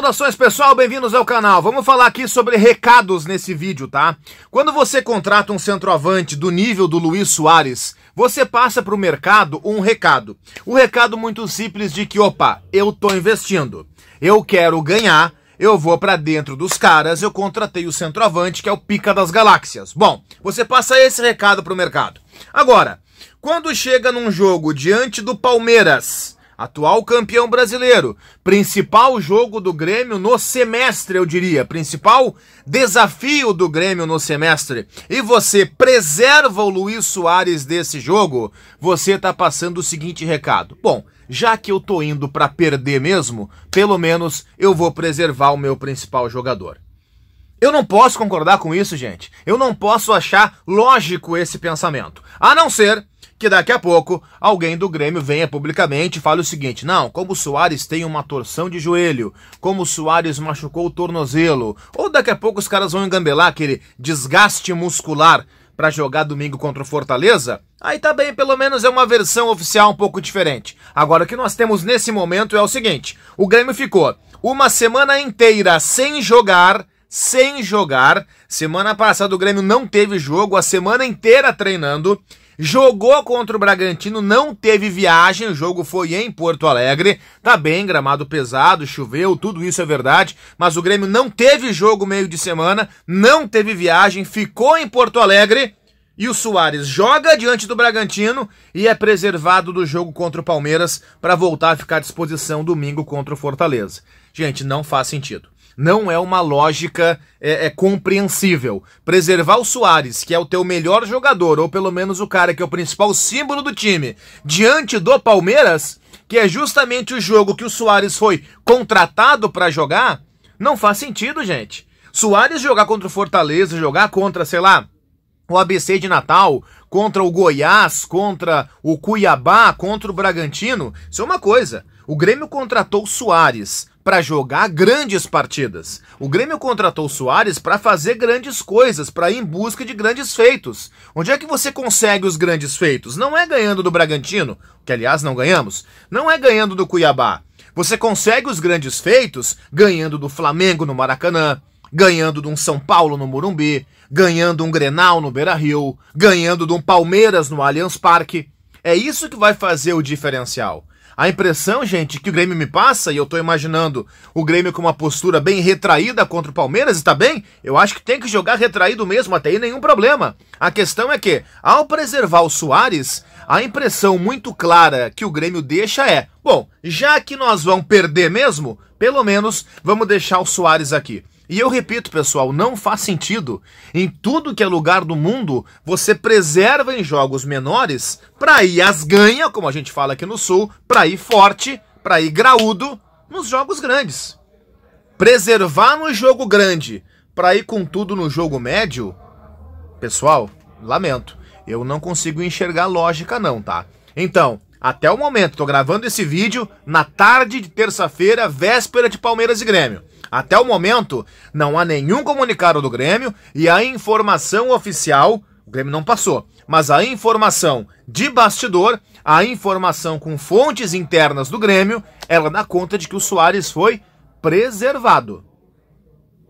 Saudações pessoal, bem-vindos ao canal. Vamos falar aqui sobre recados nesse vídeo, tá? Quando você contrata um centroavante do nível do Luiz Soares, você passa para o mercado um recado. O um recado muito simples de que, opa, eu tô investindo, eu quero ganhar, eu vou para dentro dos caras, eu contratei o centroavante que é o pica das galáxias. Bom, você passa esse recado para o mercado. Agora, quando chega num jogo diante do Palmeiras atual campeão brasileiro. Principal jogo do Grêmio no semestre, eu diria. Principal desafio do Grêmio no semestre. E você preserva o Luiz Soares desse jogo? Você está passando o seguinte recado. Bom, já que eu tô indo para perder mesmo, pelo menos eu vou preservar o meu principal jogador. Eu não posso concordar com isso, gente. Eu não posso achar lógico esse pensamento. A não ser que daqui a pouco alguém do Grêmio venha publicamente e fale o seguinte: não, como o Soares tem uma torção de joelho, como o Soares machucou o tornozelo, ou daqui a pouco os caras vão engambelar aquele desgaste muscular para jogar domingo contra o Fortaleza, aí tá bem, pelo menos é uma versão oficial um pouco diferente. Agora, o que nós temos nesse momento é o seguinte: o Grêmio ficou uma semana inteira sem jogar sem jogar. Semana passada o Grêmio não teve jogo, a semana inteira treinando. Jogou contra o Bragantino, não teve viagem, o jogo foi em Porto Alegre. Tá bem, gramado pesado, choveu, tudo isso é verdade, mas o Grêmio não teve jogo meio de semana, não teve viagem, ficou em Porto Alegre. E o Soares joga diante do Bragantino e é preservado do jogo contra o Palmeiras para voltar a ficar à disposição domingo contra o Fortaleza. Gente, não faz sentido não é uma lógica é, é, compreensível. Preservar o Soares, que é o teu melhor jogador, ou pelo menos o cara que é o principal símbolo do time, diante do Palmeiras, que é justamente o jogo que o Soares foi contratado para jogar, não faz sentido, gente. Soares jogar contra o Fortaleza, jogar contra, sei lá, o ABC de Natal, contra o Goiás, contra o Cuiabá, contra o Bragantino, isso é uma coisa. O Grêmio contratou o Soares para jogar grandes partidas. O Grêmio contratou o Soares para fazer grandes coisas, para ir em busca de grandes feitos. Onde é que você consegue os grandes feitos? Não é ganhando do Bragantino, que aliás não ganhamos, não é ganhando do Cuiabá. Você consegue os grandes feitos ganhando do Flamengo no Maracanã, ganhando de um São Paulo no Morumbi, ganhando um Grenal no Beira-Rio, ganhando de um Palmeiras no Allianz Parque. É isso que vai fazer o diferencial. A impressão, gente, que o Grêmio me passa, e eu estou imaginando o Grêmio com uma postura bem retraída contra o Palmeiras, está bem? Eu acho que tem que jogar retraído mesmo, até aí nenhum problema. A questão é que, ao preservar o Soares, a impressão muito clara que o Grêmio deixa é: bom, já que nós vamos perder mesmo, pelo menos vamos deixar o Soares aqui. E eu repito, pessoal, não faz sentido. Em tudo que é lugar do mundo, você preserva em jogos menores para ir as ganha, como a gente fala aqui no Sul, para ir forte, para ir graúdo nos jogos grandes. Preservar no jogo grande para ir com tudo no jogo médio, pessoal, lamento. Eu não consigo enxergar lógica não, tá? Então, até o momento, estou gravando esse vídeo na tarde de terça-feira, véspera de Palmeiras e Grêmio. Até o momento, não há nenhum comunicado do Grêmio e a informação oficial, o Grêmio não passou, mas a informação de bastidor, a informação com fontes internas do Grêmio, ela dá conta de que o Soares foi preservado.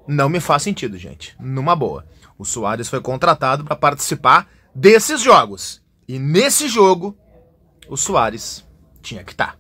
Não me faz sentido, gente. Numa boa. O Soares foi contratado para participar desses jogos. E nesse jogo, o Soares tinha que estar. Tá.